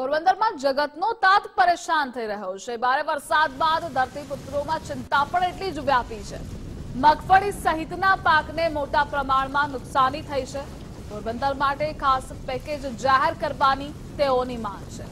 પોરબંદરમાં જગતનો તાત પરેશાન થઈ રહ્યો છે ભારે વરસાદ બાદ ધરતીપુત્રોમાં ચિંતા પણ એટલી જ વ્યાપી છે મગફળી સહિતના પાકને મોટા પ્રમાણમાં નુકસાની થઈ છે પોરબંદર માટે ખાસ પેકેજ જાહેર કરવાની તેઓની માંગ છે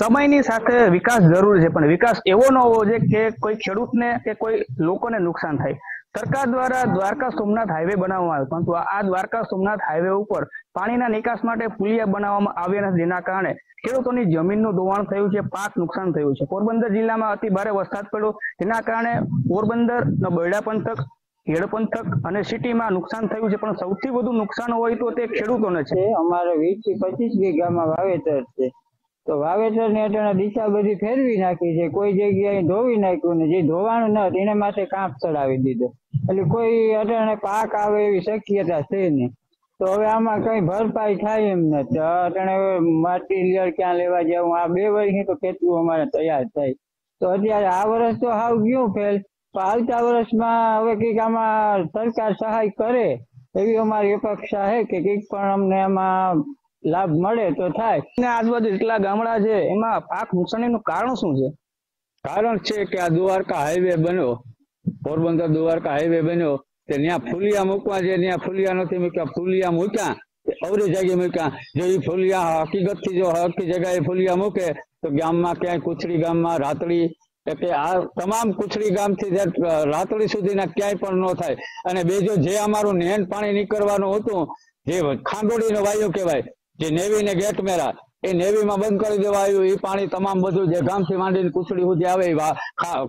સમયની સાથે વિકાસ જરૂર છે પણ વિકાસ એવો ન હોવો જોઈએ કે કોઈ ખેડૂતને કે કોઈ લોકોને નુકસાન થાય સરકાર દ્વારા દ્વારકા સોમનાથ હાઈવે બનાવવામાં આવ્યો પરંતુ આ દ્વારકા સોમનાથ હાઈવે ઉપર પાણીના નિકાસ માટે પુલિયા બનાવવામાં આવ્યા નથી જેના કારણે ખેડૂતોની જમીનનું ધોવાણ થયું છે પાક નુકસાન થયું છે પોરબંદર જિલ્લામાં અતિ ભારે વરસાદ પડ્યો જેના કારણે પોરબંદર બરડા પંથક હેડ પંથક અને સિટીમાં નુકસાન થયું છે પણ સૌથી વધુ નુકસાન હોય તો તે ખેડૂતોને છે અમારે વીસ થી પચીસ વીઘામાં વાવેતર છે તો વાવેતર ને હેઠળ દિશા બધી ફેરવી નાખી છે કોઈ જગ્યાએ ધોવી નાખ્યું ને જે ધોવાનું ન એને માટે કાંપ ચડાવી દીધો એટલે કોઈ અટાણે પાક આવે એવી શક્યતા છે નહીં તો હવે આમાં કઈ ભરપાઈ થાય એમ નથી અટાણે મટીરિયલ ક્યાં લેવા જવું આ બે વર્ષની તો ખેતરું અમારે તૈયાર થાય તો અત્યારે આ વર્ષ તો હાવ ગયું ફેલ આવતા વર્ષમાં હવે કંઈક આમાં સરકાર સહાય કરે એવી અમારી અપેક્ષા છે કે કંઈક પણ અમને એમાં લાભ મળે તો થાય અને આજુબાજુ એટલા ગામડા છે એમાં પાક નુકસાનીનું કારણ શું છે કારણ છે કે આ દ્વારકા હાઈવે બન્યો પોરબંદર દ્વારકા હાઈવે બન્યો તે ત્યાં ફુલિયા મૂકવા છે ત્યાં ફુલિયા નથી મૂક્યા ફુલિયા મૂક્યા અવરી જગ્યાએ મૂક્યા જો એ ફુલિયા હકીકત થી જો હકી જગ્યાએ ફુલિયા મૂકે તો ગામમાં ક્યાંય કુચડી ગામમાં રાતળી એટલે આ તમામ કુચડી ગામથી રાતળી સુધીના ક્યાંય પણ ન થાય અને બીજું જે અમારું નેન પાણી નીકળવાનું હતું જે ખાંડોળીનો વાયુ કહેવાય જે નેવી ને ગેટમેરા એ નેવીમાં બંધ કરી દેવાયું એ પાણી તમામ બધું જે ગામથી માંડીને કુચડી સુધી આવે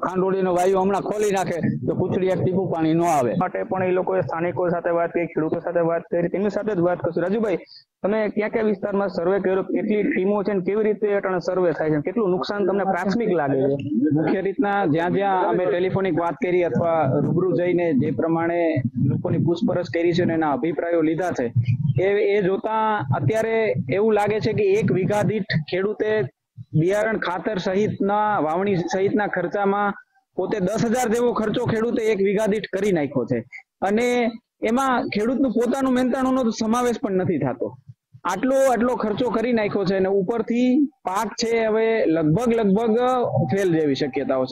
ખાંડોળીનો વાયુ હમણાં ખોલી નાખે તો કુચડી એક ટીપું પાણી ન આવે માટે પણ એ લોકોએ સ્થાનિકો સાથે વાત કરી ખેડૂતો સાથે વાત કરી તેમની સાથે જ વાત કરશું રાજુભાઈ તમે ક્યાં ક્યાં વિસ્તારમાં સર્વે કર્યો કેટલી ટીમો છે ને કેવી રીતે અટાણે સર્વે થાય છે કેટલું નુકસાન તમને પ્રાથમિક લાગે છે મુખ્ય રીતના જ્યાં જ્યાં અમે ટેલિફોનિક વાત કરી અથવા રૂબરૂ જઈને જે પ્રમાણે લોકોની પૂછપરછ કરી છે અને એના અભિપ્રાયો લીધા છે એ એ જોતા અત્યારે એવું લાગે છે કે એક વીઘા દીઠ ખેડૂતે બિયારણ ખાતર સહિતના વાવણી સહિતના ખર્ચામાં પોતે દસ હજાર જેવો ખર્ચો ખેડૂતે એક વીઘા દીઠ કરી નાખ્યો છે અને એમાં ખેડૂતનું પોતાનું મહેનતાણુંનો સમાવેશ પણ નથી થતો આટલો આટલો ખર્ચો કરી નાખ્યો છે અને ઉપરથી પાક છે હવે લગભગ લગભગ ફેલ જેવી શક્યતાઓ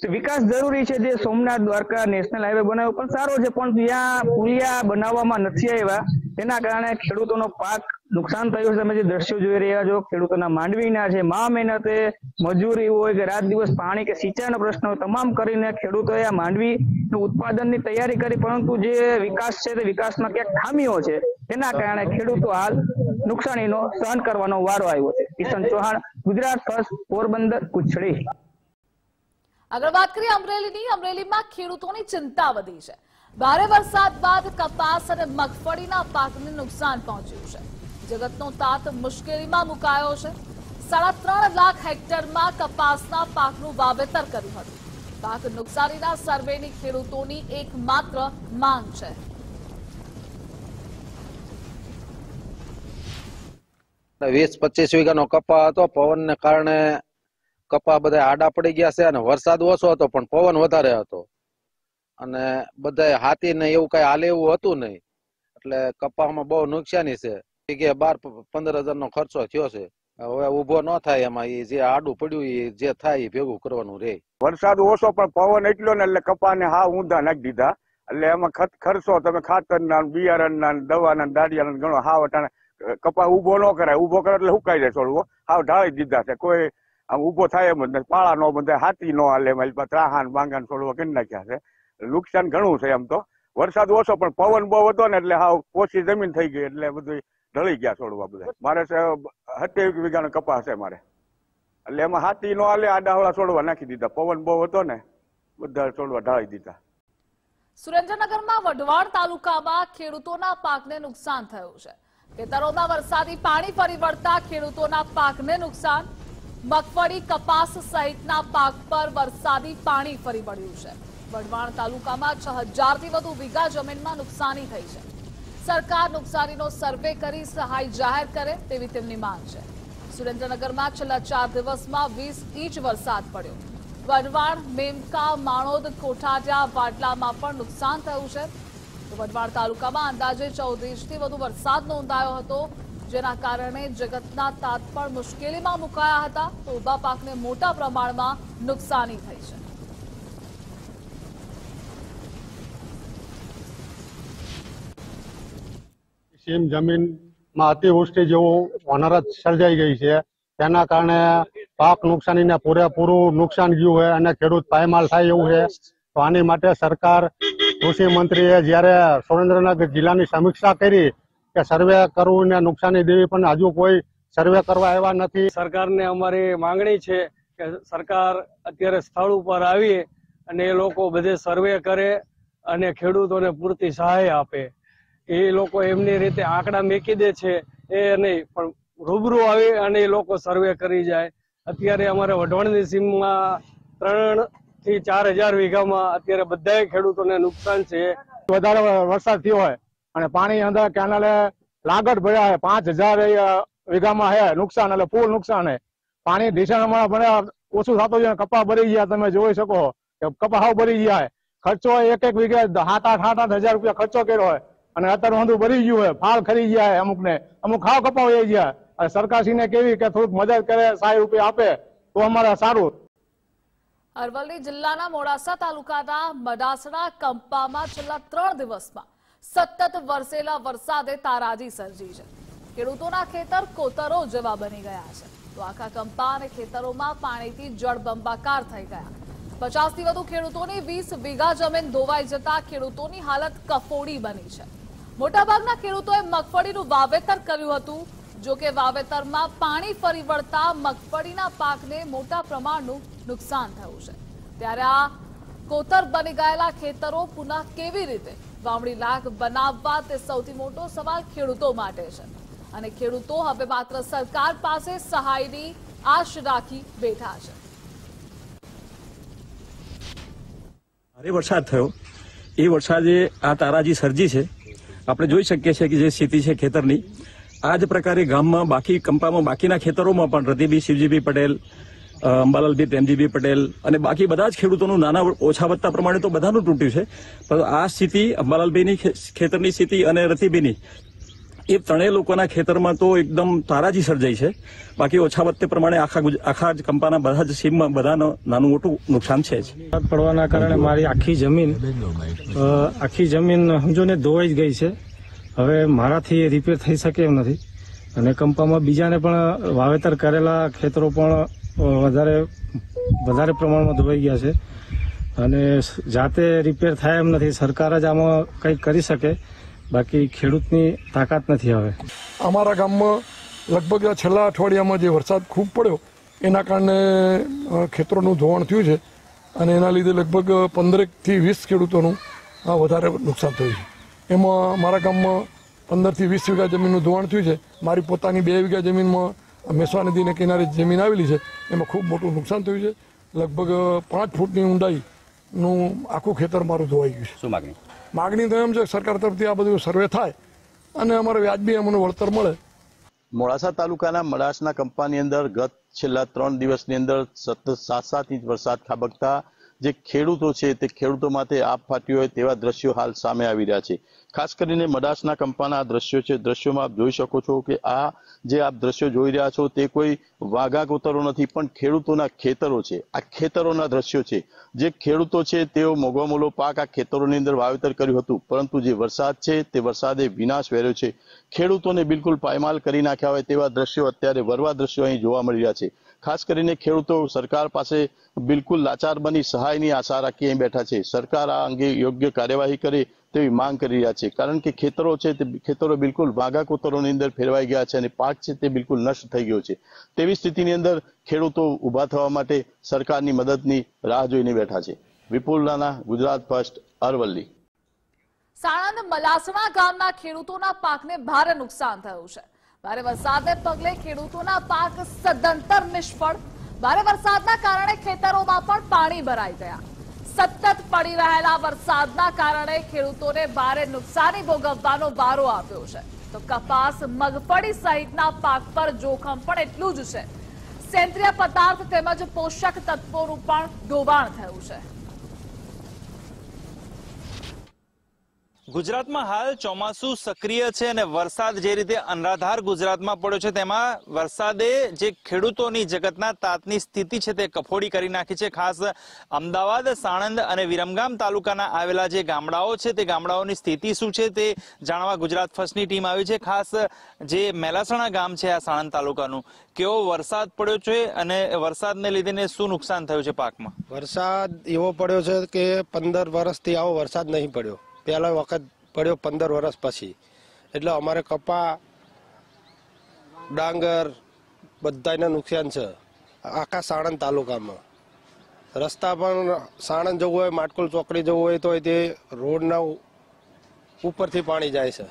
છે વિકાસ જરૂરી છે જે સોમનાથ દ્વારકા નેશનલ હાઈવે બનાવ્યો પણ સારો છે પણ ત્યાં પુલિયા બનાવવામાં નથી આવ્યા તેના કારણે ખેડૂતોનો પાક નુકસાન થયું છે તમે જે દ્રશ્યો જોઈ રહ્યા છો ખેડૂતોના માંડવીના છે મા મહેનતે મજૂરી હોય કે રાત દિવસ પાણી કે સિંચાઈનો પ્રશ્ન હોય તમામ કરીને ખેડૂતોએ આ માંડવીનું ઉત્પાદનની તૈયારી કરી પરંતુ જે વિકાસ છે તે વિકાસમાં ક્યાંક ખામીઓ છે તેના કારણે ખેડૂતો હાલ નુકસાનીનો સહન કરવાનો વારો આવ્યો છે કિશન ચૌહાણ ગુજરાત ફર્સ્ટ પોરબંદર કુછડી આગળ વાત કરીએ અમરેલીની અમરેલીમાં ખેડૂતોની ચિંતા વધી છે ભારે વરસાદ બાદ કપાસ અને મગફળીના પાકને નુકસાન પહોંચ્યું છે જગતનો તાત મુશ્કેલીમાં મુકાયો છે સાડા ત્રણ લાખ હેક્ટરમાં કપાસના પાકનું વાવેતર કર્યું હતું પાક નુકસાનીના સર્વેની ખેડૂતોની એકમાત્ર માંગ છે વીસ પચીસ વીઘાનો કપા હતો પવનને કારણે કપા બધા આડા પડી ગયા છે અને વરસાદ ઓછો હતો પણ પવન વધારે હતો અને બધા હાથી ને એવું કઈ હાલે એવું હતું નહીં એટલે કપામાં બહુ નુકસાની છે કે બાર પંદર હજાર નો ખર્ચો થયો છે હવે ઉભો ન થાય એમાં એ જે આડું પડ્યું એ જે થાય એ ભેગું કરવાનું રે વરસાદ ઓછો પણ પવન એટલો ને એટલે કપા ને હા ઊંધા નાખી દીધા એટલે એમાં ખર્ચો તમે ખાતર ના બિયારણ ના દવાના દાડિયા ઘણો હા અટાણે કપા ઉભો ન કરાય ઉભો કરે એટલે હુકાઈ જાય છોડવો હાવ ઢાળી દીધા છે કોઈ આમ ઉભો થાય એમ જ નથી પાળા નો બંધાય હાથી નો હાલે મારી પાસે ત્રાહાન બાંગા છોડવો કરી નાખ્યા છે નુકસાન ઘણું છે એમ તો વરસાદ ઓછો પણ પવન બહુ હતો ને એટલે હા ઓછી જમીન થઈ ગઈ એટલે બધું ઢળી ગયા છોડવા બધા મારે સત્યાવીસ વીઘાનો કપાસ છે મારે એટલે એમાં હાથી નો આલે આડાવડા છોડવા નાખી દીધા પવન બહુ હતો ને બધા છોડવા ઢાળી દીધા સુરેન્દ્રનગરમાં વઢવાણ તાલુકામાં ખેડૂતોના પાકને નુકસાન થયું છે ખેતરોમાં વરસાદી પાણી ફરી વળતા ખેડૂતોના પાકને નુકસાન મગફળી કપાસ સહિતના પાક પર વરસાદી પાણી ફરી વળ્યું છે વઢવાણ તાલુકામાં છ હજારથી વધુ વીઘા જમીનમાં નુકસાની થઈ છે સરકાર નુકસાનીનો સર્વે કરી સહાય જાહેર કરે તેવી તેમની માંગ છે સુરેન્દ્રનગરમાં છેલ્લા ચાર દિવસમાં વીસ ઇંચ વરસાદ પડ્યો વઢવાણ મેમકા માણોદ કોઠારિયા વાટલામાં પણ નુકસાન થયું છે તો વઢવાણ તાલુકામાં અંદાજે ચૌદ ઇંચથી વધુ વરસાદ નોંધાયો હતો જેના કારણે જગતના તાત પણ મુશ્કેલીમાં મુકાયા હતા તો ઉભા પાકને મોટા પ્રમાણમાં નુકસાની થઈ છે જમીન માં અતિવૃષ્ટિ જેવું વનરજ સર્જાઈ ગઈ છે તેના કારણે પાક નુકસાની ને પૂરેપૂરું નુકસાન ગયું છે અને ખેડૂત પાયમાલ થાય એવું છે તો આની માટે સરકાર કૃષિ મંત્રીએ જ્યારે સુરેન્દ્રનગર જિલ્લાની સમીક્ષા કરી કે સર્વે કરવું ને નુકસાની દેવી પણ હજુ કોઈ સર્વે કરવા આવ્યા નથી સરકારને અમારી માંગણી છે કે સરકાર અત્યારે સ્થળ ઉપર આવી અને એ લોકો બધે સર્વે કરે અને ખેડૂતોને પૂરતી સહાય આપે એ લોકો એમની રીતે આંકડા મેકી દે છે એ નહીં પણ રૂબરૂ આવી અને એ લોકો સર્વે કરી જાય અત્યારે અમારે વઢવાણની સીમમાં ત્રણ થી ચાર હજાર વીઘામાં અત્યારે બધા ખેડૂતોને નુકસાન છે વધારે વરસાદ થયો હોય અને પાણી અંદર કેનાલે લાગટ ભર્યા હોય પાંચ હજાર વીઘામાં હે નુકસાન એટલે ફૂલ નુકસાન હે પાણી ઢીસાણમાં પણ ઓછું થતું છે કપા ભરી ગયા તમે જોઈ શકો કે કપા ભરી ગયા ખર્ચો એક એક વીઘે સાત આઠ આઠ આઠ હજાર રૂપિયા ખર્ચો કર્યો હોય અને અત્યારે ઊંધું ભરી ગયું હોય ફાળ ખરી ગયા હોય અમુકને અમુક ખાવ કપાવાઈ ગયા અને સરકારશ્રીને કેવી કે થોડુંક મદદ કરે સાહી રૂપિયા આપે તો અમારે સારું અરવલ્લી જિલ્લાના મોડાસા તાલુકાના મડાસણા કંપામાં છેલ્લા ત્રણ દિવસમાં સતત વરસેલા વરસાદે તારાજી સર્જી છે ખેડૂતોના ખેતર કોતરો જેવા બની ગયા છે તો આખા કંપા અને ખેતરોમાં પાણીથી જળબંબાકાર થઈ ગયા પચાસથી વધુ ખેડૂતોની વીસ વીઘા જમીન ધોવાઈ જતા ખેડૂતોની હાલત કફોડી બની છે મોટાભાગના ખેડૂતોએ મગફળીનું વાવેતર કર્યું હતું જો કે વાવેતરમાં પાણી ફરી વળતા મગફળીના પાકને મોટા પ્રમાણનું નુકસાન થયું છે ત્યારે આ કોતર બની ગયેલા ખેતરો પુનઃ કેવી રીતે વાવણી લાગ બનાવવા તે સૌથી મોટો સવાલ ખેડૂતો માટે છે અને ખેડૂતો હવે માત્ર સરકાર પાસે સહાયની આશ રાખી બેઠા છે ભારે વરસાદ થયો એ વરસાદે આ તારાજી સર્જી છે આપણે જોઈ શકીએ છીએ કે જે સ્થિતિ છે ખેતરની આ જ પ્રકારે ગામમાં બાકી કંપામાં બાકીના ખેતરોમાં પણ રતિબી શિવજીબી પટેલ અંબાલાલભી પ્રેમજીભી પટેલ અને બાકી બધા જ ખેડૂતોનું નાના ઓછા વધતા પ્રમાણે તો બધાનું તૂટ્યું છે પરંતુ આ સ્થિતિ અંબાલાલભાઈની ખેતરની સ્થિતિ અને રતિભીની એ ત્રણેય લોકોના ખેતરમાં તો એકદમ તારાજી સર્જાઈ છે બાકી ઓછા વત્તે પ્રમાણે આખા આખા જ કંપાના બધા જ સીમમાં બધાનો નાનું મોટું નુકસાન છે જ પડવાના કારણે મારી આખી જમીન આખી જમીન સમજો ને ધોવાઈ જ ગઈ છે હવે મારાથી રિપેર થઈ શકે એમ નથી અને કંપામાં બીજાને પણ વાવેતર કરેલા ખેતરો પણ વધારે વધારે પ્રમાણમાં ધોવાઈ ગયા છે અને જાતે રિપેર થાય એમ નથી સરકાર જ આમાં કંઈક કરી શકે બાકી ખેડૂતની તાકાત નથી હવે અમારા ગામમાં લગભગ છેલ્લા અઠવાડિયામાં જે વરસાદ ખૂબ પડ્યો એના કારણે ખેતરોનું ધોવાણ થયું છે અને એના લીધે લગભગ પંદરેકથી વીસ ખેડૂતોનું વધારે નુકસાન થયું છે એમાં મારા ગામમાં પંદરથી વીસ વીઘા જમીનનું ધોવાણ થયું છે મારી પોતાની બે વીઘા જમીનમાં મહેસવા નદીને કિનારે જમીન આવેલી છે એમાં ખૂબ મોટું નુકસાન થયું છે લગભગ પાંચ ફૂટની ઊંડાઈનું આખું ખેતર મારું ધોવાઈ ગયું છે શું માગણી માગણી તો એમ છે સરકાર તરફથી આ બધું સર્વે થાય અને અમારે વ્યાજબી અમને વળતર મળે મોડાસા તાલુકાના મડાસના કંપાની અંદર ગત છેલ્લા ત્રણ દિવસની અંદર સતત સાત સાત ઇંચ વરસાદ ખાબકતા જે ખેડૂતો છે તે ખેડૂતો માટે આપ ફાટ્યો હોય તેવા દ્રશ્યો હાલ સામે આવી રહ્યા છે ખાસ કરીને મડાસના કંપાના આ દ્રશ્યો છે દ્રશ્યોમાં આપ જોઈ શકો છો કે આ જે આપ દ્રશ્યો જોઈ રહ્યા છો તે કોઈ વાઘા કોતરો નથી પણ ખેડૂતોના ખેતરો છે આ ખેતરોના દ્રશ્યો છે જે ખેડૂતો છે તેઓ મોઘવામોલો પાક આ ખેતરોની અંદર વાવેતર કર્યું હતું પરંતુ જે વરસાદ છે તે વરસાદે વિનાશ વેર્યો છે ખેડૂતોને બિલકુલ પાયમાલ કરી નાખ્યા હોય તેવા દ્રશ્યો અત્યારે વરવા દ્રશ્યો અહીં જોવા મળી રહ્યા છે ખાસ કરીને ખેડૂતો સરકાર પાસે બિલકુલ લાચાર બની સહાયની આશા રાખી અહીં બેઠા છે સરકાર આ અંગે યોગ્ય કાર્યવાહી કરે તેવી માંગ કરી રહ્યા છે કારણ કે ખેતરો છે તે ખેતરો બિલકુલ ભાગા કોતરોની અંદર ફેરવાઈ ગયા છે અને પાક છે તે બિલકુલ નષ્ટ થઈ ગયો છે તેવી સ્થિતિની અંદર ખેડૂતો ઊભા થવા માટે સરકારની મદદની રાહ જોઈને બેઠા છે વિપુલ નાના ગુજરાત ફર્સ્ટ અરવલ્લી સાણંદ મલાસણા ગામના ખેડૂતોના પાકને ભારે નુકસાન થયું છે ભારે વરસાદને પગલે ખેડૂતોના પાક સદંતર નિષ્ફળ ભારે વરસાદના કારણે ખેતરોમાં પણ પાણી ભરાઈ ગયા સતત પડી રહેલા વરસાદના કારણે ખેડૂતોને ભારે નુકસાની ભોગવવાનો વારો આવ્યો છે તો કપાસ મગફળી સહિતના પાક પર જોખમ પણ એટલું જ છે સેન્દ્રિય પદાર્થ તેમજ પોષક તત્વોનું પણ ધોવાણ થયું છે ગુજરાતમાં હાલ ચોમાસું સક્રિય છે અને વરસાદ જે રીતે અનરાધાર ગુજરાતમાં પડ્યો છે તેમાં વરસાદે જે ખેડૂતોની જગતના તાતની સ્થિતિ છે તે કફોડી કરી નાખી છે ખાસ અમદાવાદ સાણંદ અને વિરમગામ તાલુકાના આવેલા જે ગામડાઓ છે તે ગામડાઓની સ્થિતિ શું છે તે જાણવા ગુજરાત ફર્સ્ટની ટીમ આવી છે ખાસ જે મેલાસણા ગામ છે આ સાણંદ તાલુકાનું કેવો વરસાદ પડ્યો છે અને વરસાદને લીધેને શું નુકસાન થયું છે પાકમાં વરસાદ એવો પડ્યો છે કે પંદર વર્ષથી આવો વરસાદ નહીં પડ્યો પહેલો વખત પડ્યો પંદર વર્ષ પછી એટલે અમારે કપા ડાંગર બધાને નુકસાન છે આખા સાણંદ તાલુકામાં રસ્તા પણ સાણંદ જવું હોય માટકુલ ચોકડી જવું હોય તો તે રોડના ઉપરથી પાણી જાય છે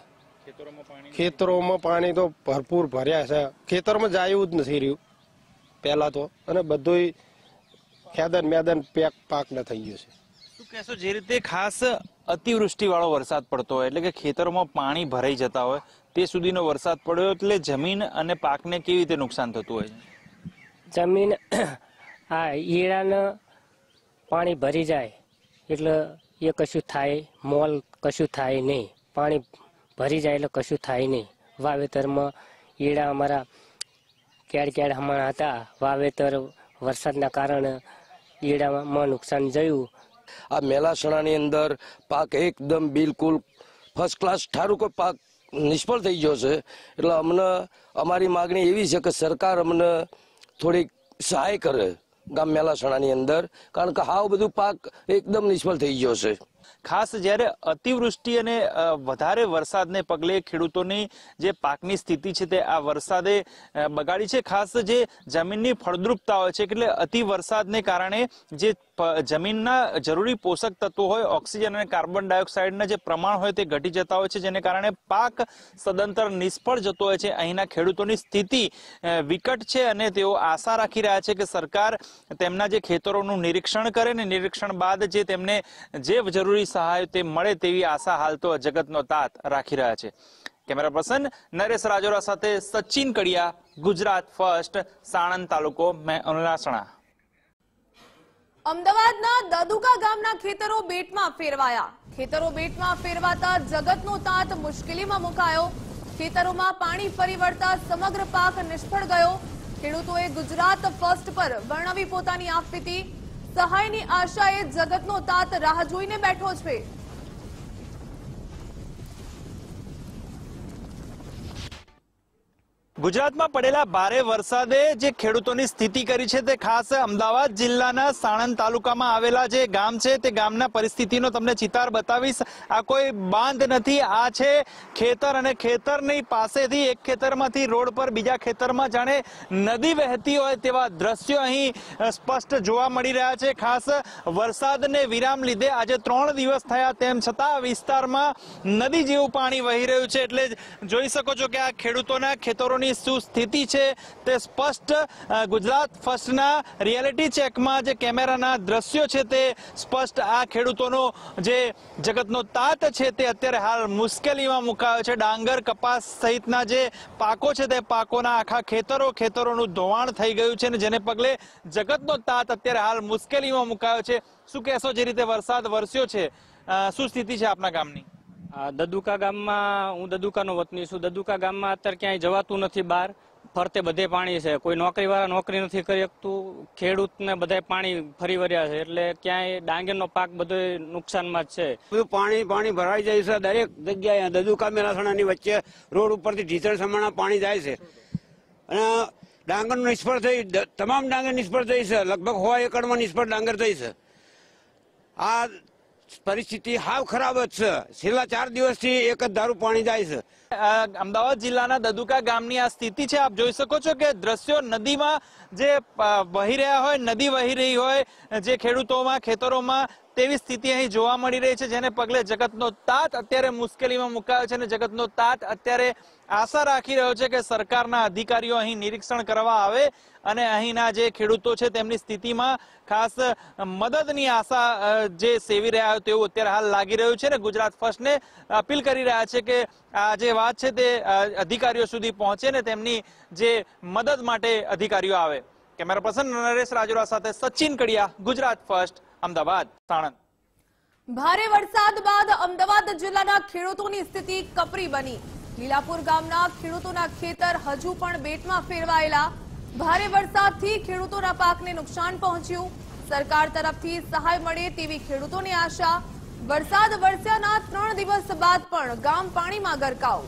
ખેતરોમાં પાણી તો ભરપૂર ભર્યા છે ખેતરમાં જાયું જ નથી રહ્યું પહેલાં તો અને બધુંય ખેદન મેદન પેક પાક ન થઈ ગયું છે કહેશો જે રીતે ખાસ અતિવૃષ્ટિ વાળો વરસાદ પડતો હોય એટલે કે ખેતરોમાં પાણી ભરાઈ જતા હોય તે સુધીનો વરસાદ પડ્યો એટલે જમીન અને પાકને કેવી રીતે નુકસાન થતું હોય જમીન આ ઈરાને પાણી ભરી જાય એટલે એ કશું થાય મોલ કશું થાય નહીં પાણી ભરી જાય એટલે કશું થાય નહીં વાવેતરમાં ઈડા અમારા ક્યાર ક્યારે હમણાં હતા વાવેતર વરસાદના કારણે ઈડામાં નુકસાન જયું આ મેલાસણાની અંદર પાક એકદમ બિલકુલ ફર્સ્ટ ક્લાસ ઠારું કોઈ પાક નિષ્ફળ થઈ ગયો છે એટલે અમને અમારી માગણી એવી છે કે સરકાર અમને થોડીક સહાય કરે ગામ મેલાસણાની અંદર કારણ કે હાવ બધું પાક એકદમ નિષ્ફળ થઈ ગયો છે ખાસ જ્યારે અતિવૃષ્ટિ અને વધારે વરસાદને પગલે ખેડૂતોની જે પાકની સ્થિતિ છે તે આ વરસાદે બગાડી છે ખાસ જે જમીનની ફળદ્રુપતા હોય છે એટલે અતિ વરસાદને કારણે જે જમીનના જરૂરી પોષક તત્વો હોય ઓક્સિજન અને કાર્બન ડાયોક્સાઇડના જે પ્રમાણ હોય તે ઘટી જતા હોય છે જેને કારણે પાક સદંતર નિષ્ફળ જતો હોય છે અહીંના ખેડૂતોની સ્થિતિ વિકટ છે અને તેઓ આશા રાખી રહ્યા છે કે સરકાર તેમના જે ખેતરોનું નિરીક્ષણ કરે ને નિરીક્ષણ બાદ જે તેમને જે જરૂરી જરૂરી સહાય તે મળે તેવી આશા હાલ તો જગતનો તાત રાખી રહ્યા છે કેમેરા પર્સન નરેશ રાજોરા સાથે સચિન કડિયા ગુજરાત ફર્સ્ટ સાણંદ તાલુકો મેલાસણા અમદાવાદના દદુકા ગામના ખેતરો બેટમાં ફેરવાયા ખેતરો બેટમાં ફેરવાતા જગતનો તાત મુશ્કેલીમાં મુકાયો ખેતરોમાં પાણી ફરી વળતા સમગ્ર પાક નિષ્ફળ ગયો ખેડૂતોએ ગુજરાત ફર્સ્ટ પર વર્ણવી પોતાની આપવીતી સહાયની આશાએ જગતનો તાત રાહ જોઈને બેઠો છે ગુજરાતમાં પડેલા ભારે વરસાદે જે ખેડૂતોની સ્થિતિ કરી છે તે ખાસ અમદાવાદ જિલ્લાના સાણંદ તાલુકામાં આવેલા જે ગામ છે તે ગામના પરિસ્થિતિનો તમને ચિતાર બતાવીશ આ કોઈ બાંધ નથી આ છે ખેતર અને ખેતરની પાસેથી એક ખેતરમાંથી રોડ પર બીજા ખેતરમાં જાણે નદી વહેતી હોય તેવા દ્રશ્યો અહીં સ્પષ્ટ જોવા મળી રહ્યા છે ખાસ વરસાદને વિરામ લીધે આજે ત્રણ દિવસ થયા તેમ છતાં વિસ્તારમાં નદી જેવું પાણી વહી રહ્યું છે એટલે જોઈ શકો છો કે આ ખેડૂતોના ખેતરોની શું સ્થિતિ છે તે સ્પષ્ટ ગુજરાત ફર્સ્ટના રિયાલિટી ચેકમાં જે કેમેરાના દ્રશ્યો છે તે સ્પષ્ટ આ ખેડૂતોનો જે જગતનો તાત છે તે અત્યારે હાલ મુશ્કેલીમાં મુકાયો છે ડાંગર કપાસ સહિતના જે પાકો છે તે પાકોના આખા ખેતરો ખેતરોનું ધોવાણ થઈ ગયું છે અને જેને પગલે જગતનો તાત અત્યારે હાલ મુશ્કેલીમાં મુકાયો છે શું કહેશો જે રીતે વરસાદ વરસ્યો છે શું સ્થિતિ છે આપના ગામની દદુકા ગામમાં હું દદુકાનો વતની છું દદુકા ગામમાં અત્યારે ક્યાંય જવાતું નથી બહાર ફરતે બધે પાણી છે કોઈ નોકરીવાળા નોકરી નથી કરી શકતું ખેડૂતને બધા પાણી ફરી વર્યા છે એટલે ક્યાંય ડાંગરનો પાક બધો નુકસાનમાં જ છે બધું પાણી પાણી ભરાઈ જાય છે દરેક જગ્યાએ દદુકા મેલાસણાની વચ્ચે રોડ ઉપરથી ઢીચણ સમાણા પાણી જાય છે અને ડાંગર નિષ્ફળ થઈ તમામ ડાંગર નિષ્ફળ થઈ છે લગભગ સો એકડમાં નિષ્ફળ ડાંગર થઈ છે આ પરિસ્થિતિ હાવ ખરાબ જ છે છેલ્લા ચાર દિવસથી એક જ દારૂ પાણી જાય છે અમદાવાદ જિલ્લાના દદુકા ગામની આ સ્થિતિ છે આપ જોઈ શકો છો કે દ્રશ્યો નદીમાં જે વહી રહ્યા હોય નદી વહી રહી હોય જે ખેડૂતોમાં ખેતરોમાં તેવી સ્થિતિ અહીં જોવા મળી રહી છે જેને પગલે જગતનો તાત અત્યારે મુશ્કેલીમાં મુકાયો છે અને જગતનો તાત અત્યારે આશા રાખી રહ્યો છે કે સરકારના અધિકારીઓ અહીં નિરીક્ષણ કરવા આવે અને અહીંના જે ખેડૂતો છે તેમની સ્થિતિમાં ખાસ મદદની આશા જે સેવી રહ્યા હોય તેવું અત્યારે હાલ લાગી રહ્યું છે અને ગુજરાત ફર્સ્ટને અપીલ કરી રહ્યા છે કે આ જે વાત છે તે અધિકારીઓ સુધી પહોંચે ને તેમની જે મદદ માટે અધિકારીઓ આવે કેમેરા પર્સન નરેશ રાજુરા સાથે સચિન કડિયા ગુજરાત ફર્સ્ટ અમદાવાદ સાણંદ ભારે વરસાદ બાદ અમદાવાદ જિલ્લાના ખેડૂતોની સ્થિતિ કપરી બની લીલાપુર ગામના ખેડૂતોના ખેતર હજુ પણ બેટમાં ફેરવાયેલા ભારે વરસાદથી ખેડૂતોના પાકને નુકસાન પહોંચ્યું સરકાર તરફથી સહાય મળે તેવી ખેડૂતોની આશા વરસાદ વરસ્યાના ત્રણ દિવસ બાદ પણ ગામ પાણીમાં ગરકાવ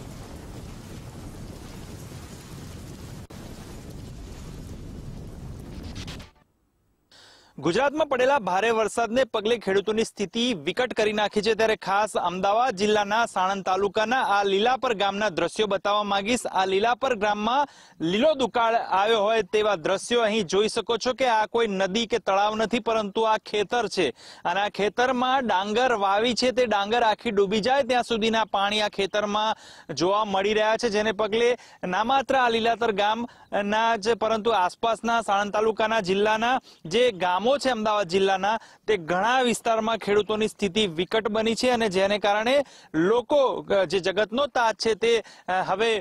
ગુજરાતમાં પડેલા ભારે વરસાદને પગલે ખેડૂતોની સ્થિતિ વિકટ કરી નાખી છે ત્યારે ખાસ અમદાવાદ જિલ્લાના સાણંદ તાલુકાના આ લીલાપર ગામના દ્રશ્યો બતાવવા માંગીશ આ લીલાપર ગામમાં લીલો દુકાળ આવ્યો હોય તેવા દ્રશ્યો અહીં જોઈ શકો છો કે આ કોઈ નદી કે તળાવ નથી પરંતુ આ ખેતર છે અને આ ખેતરમાં ડાંગર વાવી છે તે ડાંગર આખી ડૂબી જાય ત્યાં સુધીના પાણી આ ખેતરમાં જોવા મળી રહ્યા છે જેને પગલે ના માત્ર આ લીલાતર ગામના જ પરંતુ આસપાસના સાણંદ તાલુકાના જિલ્લાના જે ગામો ગામો છે અમદાવાદ જિલ્લાના તે ઘણા વિસ્તારમાં ખેડૂતોની સ્થિતિ વિકટ બની છે અને જેને કારણે લોકો જે જગતનો તાજ છે તે હવે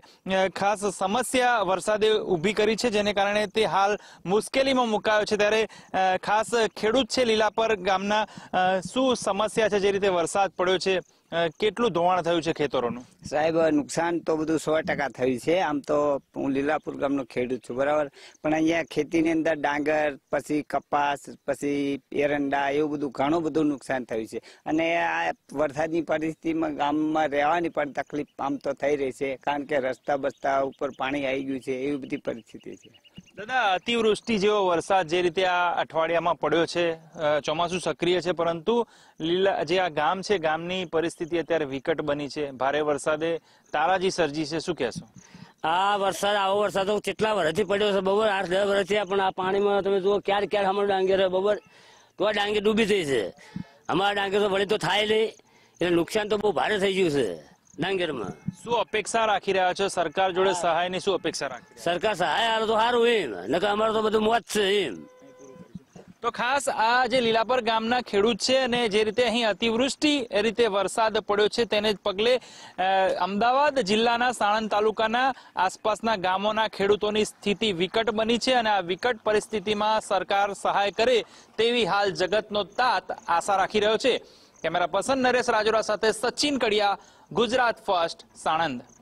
ખાસ સમસ્યા વરસાદે ઊભી કરી છે જેને કારણે તે હાલ મુશ્કેલીમાં મુકાયો છે ત્યારે ખાસ ખેડૂત છે લીલાપર ગામના શું સમસ્યા છે જે રીતે વરસાદ પડ્યો છે કેટલું ધોવાણ થયું છે ખેતરોનું સાહેબ નુકસાન તો બધું સો ટકા થયું છે આમ તો હું લીલાપુર ગામનો ખેડૂત છું બરાબર પણ અહીંયા ખેતીની અંદર ડાંગર પછી કપાસ પછી એરંડા એવું બધું ઘણું બધું નુકસાન થયું છે અને આ વરસાદની પરિસ્થિતિમાં ગામમાં રહેવાની પણ તકલીફ આમ તો થઈ રહી છે કારણ કે રસ્તા બસ્તા ઉપર પાણી આવી ગયું છે એવી બધી પરિસ્થિતિ છે દાદા અતિવૃષ્ટિ જેવો વરસાદ જે રીતે આ અઠવાડિયામાં પડ્યો છે ચોમાસું સક્રિય છે પરંતુ લીલા જે આ ગામ છે ગામની પરિસ્થિતિ અત્યારે વિકટ બની છે ભારે વરસાદે તારાજી સર્જી છે શું કહેશો આ વરસાદ આવો વરસાદ કેટલા વર્ષથી પડ્યો છે બબર આઠ દસ વર્ષથી પણ આ પાણીમાં તમે જુઓ ક્યારે ક્યારે અમારું ડાંગે બબર તો આ ડાંગે ડૂબી થઈ છે અમારા ડાંગે તો વળી તો થાય નહીં એટલે નુકસાન તો બહુ ભારે થઈ ગયું છે ડાંગરમાં શું અપેક્ષા રાખી રહ્યા છો સરકાર જોડે સહાયની શું અપેક્ષા રાખી સરકાર સહાય આવે તો સારું એમ નકર અમારે તો બધું મોત છે એમ તો ખાસ આ જે લીલાપર ગામના ખેડૂત છે અને જે રીતે અહીં અતિવૃષ્ટિ એ રીતે વરસાદ પડ્યો છે તેને પગલે અમદાવાદ જિલ્લાના સાણંદ તાલુકાના આસપાસના ગામોના ખેડૂતોની સ્થિતિ વિકટ બની છે અને આ વિકટ પરિસ્થિતિમાં સરકાર સહાય કરે તેવી હાલ જગતનો તાત આશા રાખી રહ્યો છે કેમેરા પસંદ નરેશ રાજોરા સાથે સચિન કડિયા ગુજરાત ફર્સ્ટ સાણંદ